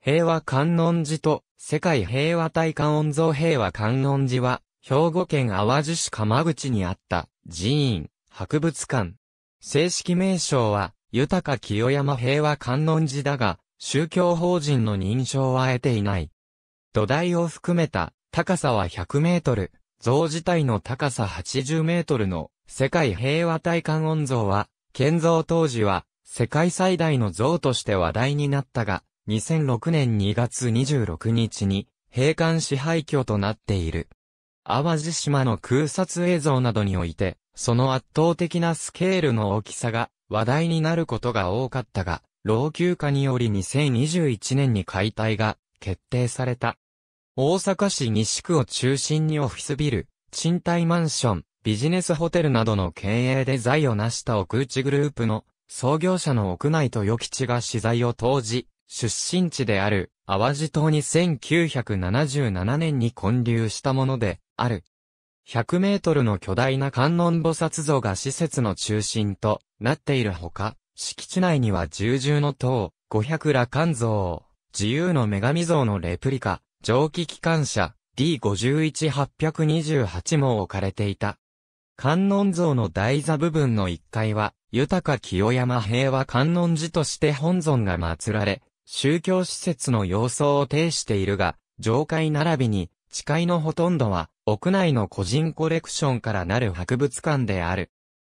平和観音寺と世界平和大観音像平和観音寺は、兵庫県淡路市鎌口にあった寺院、博物館。正式名称は、豊か清山平和観音寺だが、宗教法人の認証は得ていない。土台を含めた高さは100メートル、像自体の高さ80メートルの世界平和大観音像は、建造当時は世界最大の像として話題になったが、2006年2月26日に閉館支配居となっている。淡路島の空撮映像などにおいて、その圧倒的なスケールの大きさが話題になることが多かったが、老朽化により2021年に解体が決定された。大阪市西区を中心にオフィスビル、賃貸マンション、ビジネスホテルなどの経営で財を成した奥内グループの創業者の屋内と与吉が資材を投じ、出身地である淡路島に1977年に建立したものである。100メートルの巨大な観音菩薩像が施設の中心となっているほか、敷地内には十重の塔、五百羅漢像、自由の女神像のレプリカ、蒸気機関車 D51828 も置かれていた。観音像の台座部分の1階は、豊か清山平和観音寺として本尊が祀られ、宗教施設の様相を呈しているが、上階並びに、地階のほとんどは、屋内の個人コレクションからなる博物館である。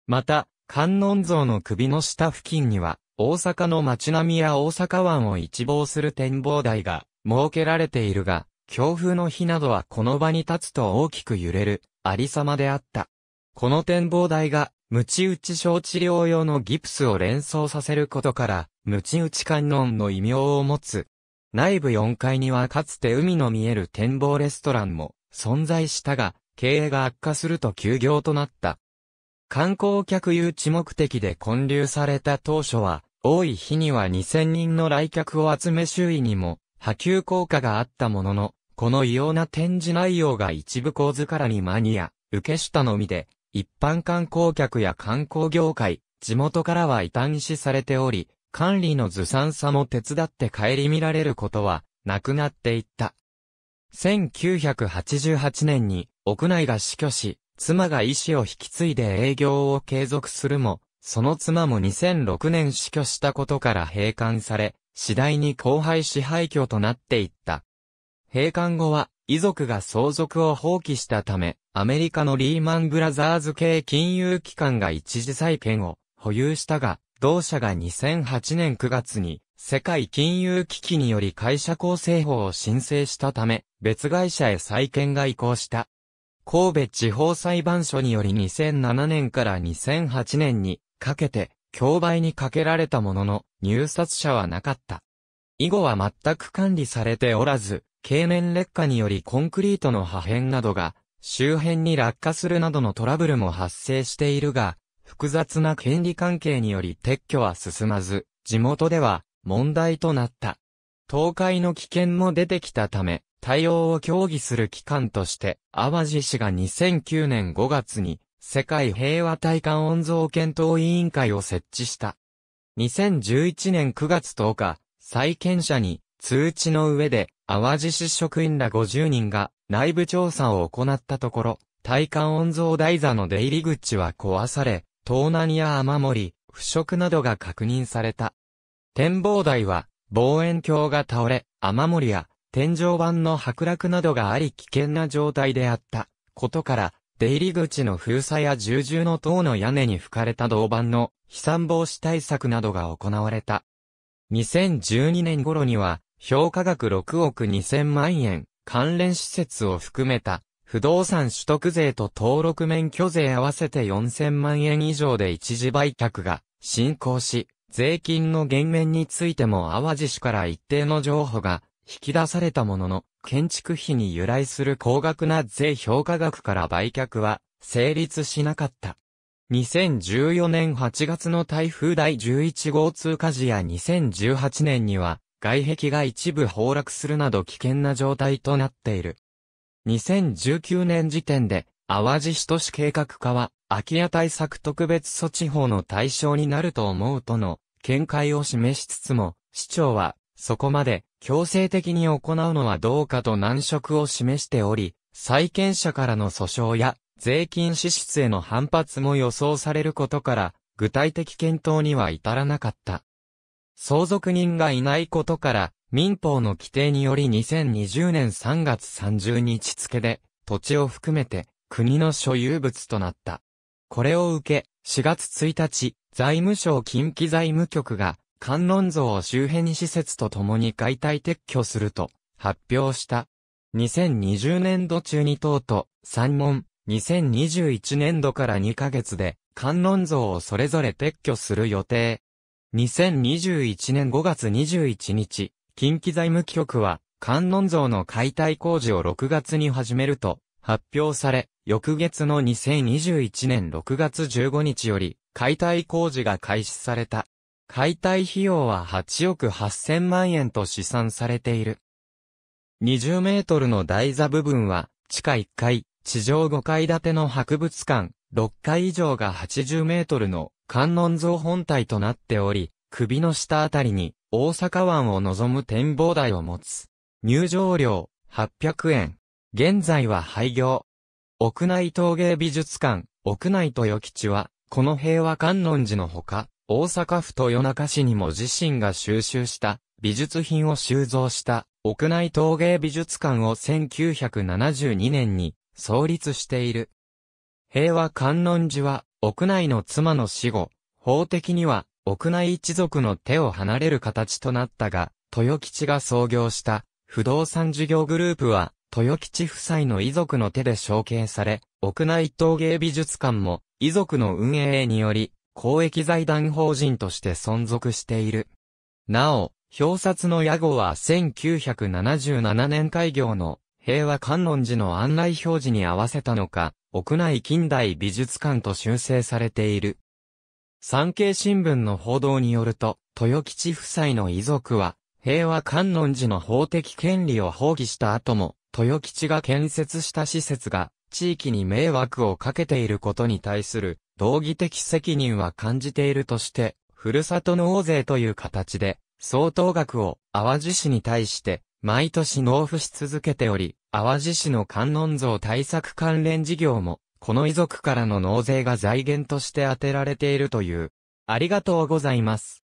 また、観音像の首の下付近には、大阪の街並みや大阪湾を一望する展望台が設けられているが、強風の日などはこの場に立つと大きく揺れる、ありさまであった。この展望台が鞭打ち小治療用のギプスを連想させることから、鞭打ち観音の異名を持つ。内部4階にはかつて海の見える展望レストランも存在したが、経営が悪化すると休業となった。観光客誘致目的で建立された当初は、多い日には2000人の来客を集め周囲にも波及効果があったものの、この異様な展示内容が一部構図からに間に合、受け下のみで、一般観光客や観光業界、地元からは異端視されており、管理のずさんさも手伝って帰り見られることは、なくなっていった。1988年に、屋内が死去し、妻が医師を引き継いで営業を継続するも、その妻も2006年死去したことから閉館され、次第に荒廃支配居となっていった。閉館後は、遺族が相続を放棄したため、アメリカのリーマンブラザーズ系金融機関が一時債権を保有したが、同社が2008年9月に世界金融危機により会社構成法を申請したため、別会社へ債権が移行した。神戸地方裁判所により2007年から2008年にかけて、競売にかけられたものの、入札者はなかった。以後は全く管理されておらず、経年劣化によりコンクリートの破片などが周辺に落下するなどのトラブルも発生しているが、複雑な権利関係により撤去は進まず、地元では問題となった。倒壊の危険も出てきたため、対応を協議する機関として、淡路市が2009年5月に、世界平和体感温存検討委員会を設置した。2011年9月10日、債権者に通知の上で、淡路市職員ら50人が内部調査を行ったところ、体感温蔵台座の出入り口は壊され、盗難や雨漏り、腐食などが確認された。展望台は、望遠鏡が倒れ、雨漏りや天井板の剥落などがあり危険な状態であったことから、出入り口の封鎖や重々の塔の屋根に吹かれた銅板の飛散防止対策などが行われた。2012年頃には、評価額6億2000万円、関連施設を含めた、不動産取得税と登録免許税合わせて4000万円以上で一時売却が進行し、税金の減免についても淡路市から一定の情報が引き出されたものの、建築費に由来する高額な税評価額から売却は成立しなかった。2014年8月の台風第11号通過時や2018年には外壁が一部崩落するなど危険な状態となっている。2019年時点で、淡路市都市計画課は、空き家対策特別措置法の対象になると思うとの見解を示しつつも、市長は、そこまで強制的に行うのはどうかと難色を示しており、債権者からの訴訟や税金支出への反発も予想されることから、具体的検討には至らなかった。相続人がいないことから、民法の規定により2020年3月30日付で、土地を含めて、国の所有物となった。これを受け、4月1日、財務省近畿財務局が、観音像を周辺施設とともに解体撤去すると発表した。2020年度中に党と三門、2021年度から2ヶ月で観音像をそれぞれ撤去する予定2021年5月21日、近畿財務局は、観音像の解体工事を6月に始めると発表され、翌月の2021年6月15日より解体工事が開始された。解体費用は8億8000万円と試算されている。20メートルの台座部分は、地下1階、地上5階建ての博物館、6階以上が80メートルの観音像本体となっており、首の下あたりに大阪湾を望む展望台を持つ。入場料800円。現在は廃業。屋内陶芸美術館、屋内豊吉は、この平和観音寺のほか、大阪府豊中市にも自身が収集した美術品を収蔵した屋内陶芸美術館を1972年に創立している。平和観音寺は屋内の妻の死後、法的には屋内一族の手を離れる形となったが、豊吉が創業した不動産事業グループは、豊吉夫妻の遺族の手で承継され、屋内陶芸美術館も遺族の運営により、公益財団法人として存続している。なお、表札の屋号は1977年開業の平和観音寺の案内表示に合わせたのか、屋内近代美術館と修正されている。産経新聞の報道によると、豊吉夫妻の遺族は、平和観音寺の法的権利を放棄した後も、豊吉が建設した施設が、地域に迷惑をかけていることに対する、道義的責任は感じているとして、ふるさと納税という形で、相当額を淡路市に対して毎年納付し続けており、淡路市の観音像対策関連事業も、この遺族からの納税が財源として充てられているという。ありがとうございます。